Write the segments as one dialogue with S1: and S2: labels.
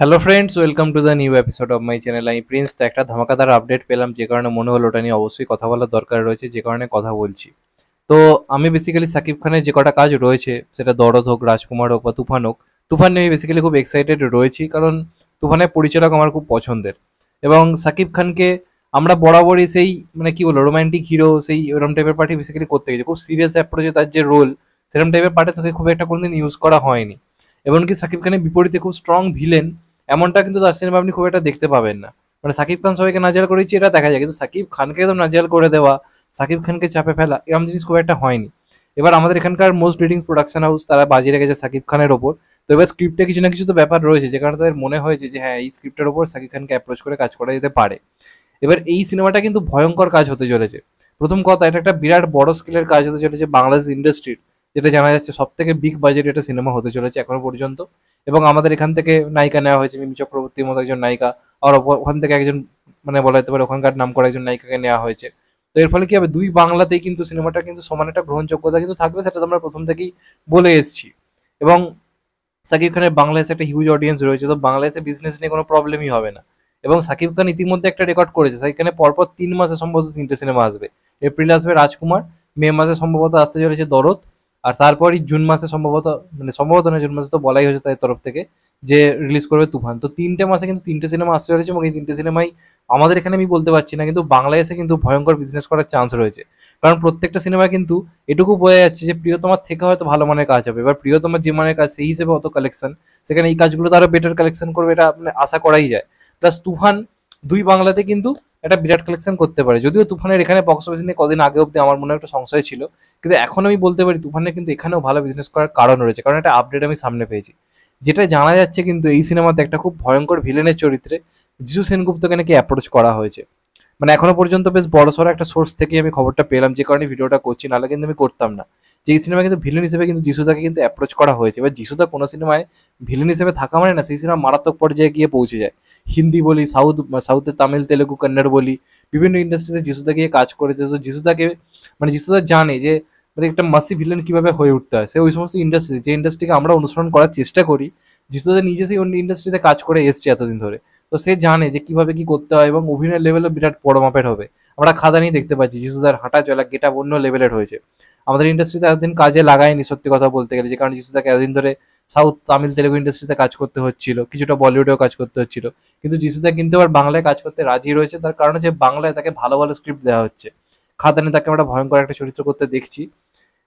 S1: hello friends welcome to the new episode of my channel আমি Prince তো একটা ধামাকাদার update পেলাম যে কারণে মনে হলো ওটা নিয়ে অবশ্যই কথা বলার দরকার রয়েছে যে কারণে কথা বলছি তো আমি বেসিক্যালি সাকিব খানের যে কটা কাজ রয়েছে সেটা দরদ হোক রাজকুমার হোক বা তুফান হোক তুফান নিয়ে আমি বেসিক্যালি খুব এক্সাইটেড রয়েছি কারণ তুফানের পরিচালক আমার খুব পছন্দের এবং সাকিব খানকে আমরা বরাবরই সেই মানে কি বলবো রোম্যান্টিক হিরো সেই ওরম টাইপের পার্টি বেসিক্যালি করতে গেছি খুব সিরিয়াস অ্যাপ্রোচে তার যে রোল সেরম টাইপের পার্টে তোকে খুব একটা কোনোদিন ইউজ করা হয়নি এমনকি সাকিব খানের বিপরীতে খুব স্ট্রং ভিলেন এমনটা কিন্তু তার সিনেমা আপনি খুব একটা দেখতে পাবেন না মানে সাকিব খান সবাইকে নাজিয়াল করেছি এটা দেখা যায় কিন্তু সাকিব খানকে একদম নাজিয়াল করে দেওয়া সাকিব খানকে চাপে ফেলা এরকম জিনিস খুব একটা হয়নি এবার আমাদের এখানকার মোস্ট রিডিংস প্রোডাকশন হাউস তারা বাজিয়ে রেখেছে সাকিব খানের ওপর তো এবার স্ক্রিপ্টে কিছু না কিছু তো ব্যাপার রয়েছে যে কারণে তাদের মনে হয়েছে যে হ্যাঁ এই স্ক্রিপ্টের ওপর সাকিব খানকে অ্যাপ্রোচ করে কাজ করা যেতে পারে এবার এই সিনেমাটা কিন্তু ভয়ঙ্কর কাজ হতে চলেছে প্রথম কথা এটা একটা বিরাট বড় স্কেলের কাজ হতে চলেছে বাংলাদেশ ইন্ডাস্ট্রির যেটা জানা যাচ্ছে সব থেকে বিগ বাজেট এটা সিনেমা হতে চলেছে এখনো পর্যন্ত এবং আমাদের এখান থেকে নায়িকা নেওয়া হয়েছে মিমি চক্রবর্তীর মতো একজন নায়িকা আর ওখান থেকে একজন মানে বলা যেতে পারে ওখানকার নাম করা একজন নায়িকাকে নেওয়া হয়েছে তো এর ফলে কি হবে দুই বাংলাতেই কিন্তু সিনেমাটা কিন্তু সমান একটা গ্রহণযোগ্যতা কিন্তু থাকবে সেটা আমরা প্রথম থেকেই বলে এসেছি এবং সাকিব খানের বাংলাদেশে একটা হিউজ অডিয়েন্স রয়েছে তো বাংলাদেশে বিজনেস নিয়ে কোনো প্রবলেমই হবে না এবং সাকিব খান ইতিমধ্যে একটা রেকর্ড করেছে সাকিব খানের পরপর তিন মাসে সম্ভবত তিনটে সিনেমা আসবে এপ্রিল আসবে রাজকুমার মে মাসে সম্ভবত আসতে চলেছে দরদ আর তারপরই জুন মাসে সম্ভবত মানে সম্ভবত না জুন মাসে তো বলাই হয়েছে তাদের তরফ থেকে যে রিলিজ করবে তুফান তো তিনটে মাসে কিন্তু তিনটে সিনেমা আসতে চলেছে এবং এই তিনটে সিনেমাই আমাদের এখানে আমি বলতে পারছি না কিন্তু বাংলাদেশে কিন্তু ভয়ঙ্কর বিজনেস করার চান্স রয়েছে কারণ প্রত্যেকটা সিনেমা কিন্তু এটুকু বোঝা যাচ্ছে যে প্রিয়তমার থেকে হয়তো ভালো মানের কাজ হবে এবার প্রিয়তমার যে মানের কাজ সেই হিসেবে অত কালেকশন সেখানে এই কাজগুলো তো আরও বেটার কালেকশন করবে এটা মানে আশা করাই যায় প্লাস তুফান দুই বাংলাতে কিন্তু একটা বিরাট কালেকশন করতে পারে যদিও তুফানের এখানে বক্স অফিস নিয়ে কদিন আগে অব্দি আমার মনে একটা সংশয় ছিল কিন্তু এখন আমি বলতে পারি তুফানের কিন্তু এখানেও ভালো বিজনেস করার কারণ রয়েছে কারণ একটা আপডেট আমি সামনে পেয়েছি যেটা জানা যাচ্ছে কিন্তু এই সিনেমাতে একটা খুব ভয়ঙ্কর ভিলেনের চরিত্রে যিশু সেনগুপ্তকে নাকি অ্যাপ্রোচ করা হয়েছে মানে এখনো পর্যন্ত বেশ বড় সড়ো একটা সোর্স থেকে আমি খবরটা পেলাম যে কারণে ভিডিওটা করছি নাহলে কিন্তু আমি করতাম না যে এই সিনেমা কিন্তু ভিলেন হিসেবে কিন্তু যিশুদাকে কিন্তু অ্যাপ্রোচ করা হয়েছে এবার যিশুদা কোনো সিনেমায় ভিলেন হিসেবে থাকা মানে না সেই সিনেমা মারাত্মক পর্যায়ে গিয়ে পৌঁছে যায় হিন্দি বলি সাউথ মানে সাউথের তামিল তেলেগু কন্নড় বলি বিভিন্ন ইন্ডাস্ট্রিতে যিশুদা গিয়ে কাজ করেছে তো যিশুদাকে মানে যিশুদা জানে যে মানে একটা মাসি ভিলেন কীভাবে হয়ে উঠতে হয় সে ওই সমস্ত ইন্ডাস্ট্রি যে ইন্ডাস্ট্রিকে আমরা অনুসরণ করার চেষ্টা করি যিশুদা নিজে সেই ইন্ডাস্ট্রিতে কাজ করে এসছে এতদিন ধরে তো সে জানে যে কিভাবে কি করতে হয় এবং অভিনয় লেভেলও বিরাট বড় মাপের হবে আমরা নিয়ে দেখতে পাচ্ছি যিশুদার হাঁটা চলা গেটা অন্য লেভেলের হয়েছে আমাদের ইন্ডাস্ট্রিতে এতদিন কাজে লাগায়নি সত্যি কথা বলতে গেলে যে কারণে যিশুদাকে এতদিন ধরে সাউথ তামিল তেলেগু ইন্ডাস্ট্রিতে কাজ করতে হচ্ছিল কিছুটা বলিউডেও কাজ করতে হচ্ছিল কিন্তু যিশুদা কিন্তু আবার বাংলায় কাজ করতে রাজি রয়েছে তার কারণে যে বাংলায় তাকে ভালো ভালো স্ক্রিপ্ট দেওয়া হচ্ছে খাদানে তাকে আমরা ভয়ঙ্কর একটা চরিত্র করতে দেখছি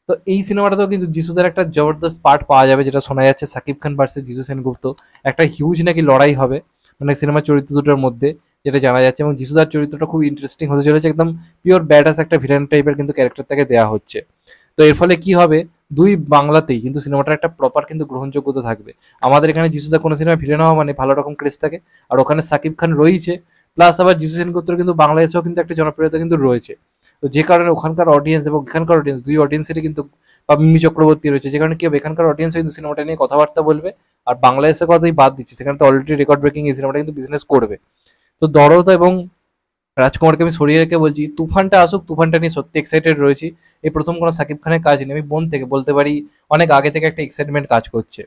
S1: তো এই সিনেমাটাতেও কিন্তু যিশুদের একটা জবরদস্ত পার্ট পাওয়া যাবে যেটা শোনা যাচ্ছে সাকিব খান ভার্সেস যিশু সেনগুপ্ত একটা হিউজ নাকি লড়াই হবে অনেক মানে সিনেমার চরিত্র দুটোর মধ্যে যেটা জানা যাচ্ছে এবং যিশুদার চরিত্রটা খুব ইন্টারেস্টিং হতে চলেছে একদম পিওর ব্যাডাস একটা ভিলেন টাইপের কিন্তু ক্যারেক্টার তাকে দেওয়া হচ্ছে তো এর ফলে কি হবে দুই বাংলাতেই কিন্তু সিনেমাটার একটা প্রপার কিন্তু গ্রহণযোগ্যতা থাকবে আমাদের এখানে যিশুদা কোনো সিনেমা ভিলেন হওয়া মানে ভালো রকম ক্রেজ থাকে আর ওখানে সাকিব খান রয়েছে প্লাস আবার যিশু সেনগুপ্তর কিন্তু বাংলাদেশেও কিন্তু একটা জনপ্রিয়তা কিন্তু রয়েছে তো যে কারণে ওখানকার অডিয়েন্স এবং এখানকার অডিয়েন্স দুই অডিয়েন্সেরই কিন্তু বা মিমি চক্রবর্তী রয়েছে যে কারণে কি হবে এখানকার অডিয়েন্স কিন্তু সিনেমাটা নিয়ে কথাবার্তা বলবে আর বাংলাদেশের কথাই বাদ দিচ্ছে সেখানে তো অলরেডি রেকর্ড ব্রেকিং এই সিনেমাটা কিন্তু বিজনেস করবে তো দরদা এবং রাজকুমারকে আমি সরিয়ে রেখে বলছি তুফানটা আসুক তুফানটা নিয়ে সত্যি এক্সাইটেড রয়েছি এই প্রথম কোনো সাকিব খানের কাজ নেই আমি বোন থেকে বলতে পারি অনেক আগে থেকে একটা এক্সাইটমেন্ট কাজ করছে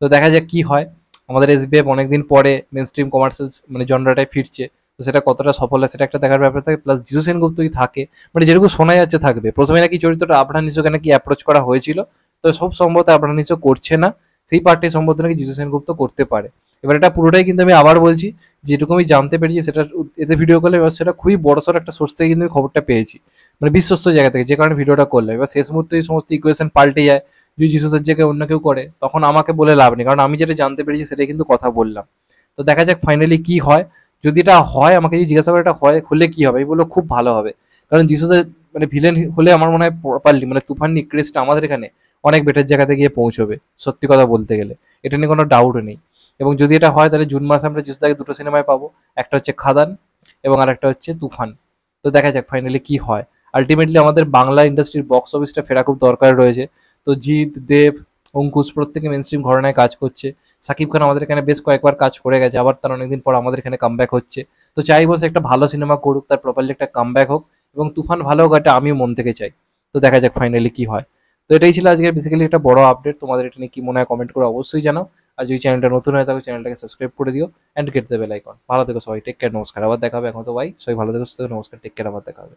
S1: তো দেখা যাক কি হয় আমাদের এসবিএফ অনেকদিন পরে মেন স্ট্রিম কমার্শিয়াল মানে জনরাটায় ফিরছে তো সেটা কতটা সফল হয় সেটা একটা দেখার ব্যাপার থাকে প্লাস জিজু সেনগুপ্ত কি থাকে মানে যেরকম শোনা যাচ্ছে থাকবে প্রথমে নাকি চরিত্রটা আবরান নিশোকে নাকি অ্যাপ্রোচ করা হয়েছিল তো সব সম্ভবত আবরান নিশো করছে না সেই পার্টি সম্ভবত নাকি জিজু সেনগুপ্ত করতে পারে এবার এটা পুরোটাই কিন্তু আমি আবার বলছি যেটুকু আমি জানতে পেরেছি সেটা এতে ভিডিও করলে এবার সেটা খুবই বড়সড় একটা সোর্স থেকে কিন্তু আমি খবরটা পেয়েছি মানে বিশ্বস্ত জায়গা থেকে যে কারণে ভিডিওটা করলে এবার শেষ মুহূর্তে এই সমস্ত ইকুয়েশন পাল্টে যায় যদি যিশুদের জায়গায় অন্য কেউ করে তখন আমাকে বলে লাভ নেই কারণ আমি যেটা জানতে পেরেছি সেটাই কিন্তু কথা বললাম তো দেখা যাক ফাইনালি কি হয় যদি এটা হয় আমাকে যদি জিজ্ঞাসা করে এটা হয় হলে কি হবে এই বললো খুব ভালো হবে কারণ যিশুদের মানে ভিলেন হলে আমার মনে হয় পারলি মানে তুফান নিক্রেসটা আমাদের এখানে অনেক বেটার জায়গাতে গিয়ে পৌঁছবে সত্যি কথা বলতে গেলে এটা নিয়ে কোনো ডাউট নেই এবং যদি এটা হয় তাহলে জুন মাসে আমরা যিশুদাকে দুটো সিনেমায় পাবো একটা হচ্ছে খাদান এবং আরেকটা হচ্ছে তুফান তো দেখা যাক ফাইনালি কি হয় আলটিমেটলি আমাদের বাংলা ইন্ডাস্ট্রির বক্স অফিসটা ফেরা খুব দরকার রয়েছে তো জিৎ দেব অঙ্কুশ প্রত্যেকে মেন স্ট্রিম ঘটনায় কাজ করছে সাকিব খান আমাদের এখানে বেশ কয়েকবার কাজ করে গেছে আবার তার অনেকদিন পর আমাদের এখানে কামব্যাক হচ্ছে তো চাইবো সে একটা ভালো সিনেমা করুক তার প্রপারলি একটা কামব্যাক হোক এবং তুফান ভালো হোক এটা আমিও মন থেকে চাই তো দেখা যাক ফাইনালি কি হয় তো এটাই ছিল আজকে বেসিক্যালি একটা বড় আপডেট তোমাদের এটা নিয়ে কি মনে হয় কমেন্ট করে অবশ্যই জানাও আর যদি চ্যানেলটা নতুন হয় তাহলে চ্যানেলটাকে সাবস্ক্রাইব করে দিও অ্যান্ড গেট দেবে লাইকন ভালো থেকো সবাই টেক কেয়ার নমস্কার আবার দেখাবে এখন তো ভাই সবাই ভালো থেকো নমস্কার টেক কেয়ার আবার দেখা হবে